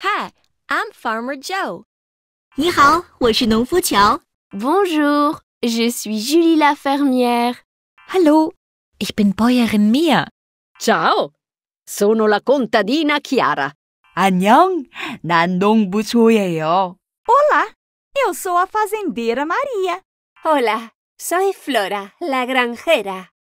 Hi, I'm Farmer Joe. 你好，我是农夫乔。Bonjour, je suis Julie la fermière. Hallo, ich bin Bäuerin Mia. Ciao, sono la contadina Chiara. 안녕, 난 농부조예요. Olá, eu sou a fazendeira Maria. Hola, soy Flora, la granjera.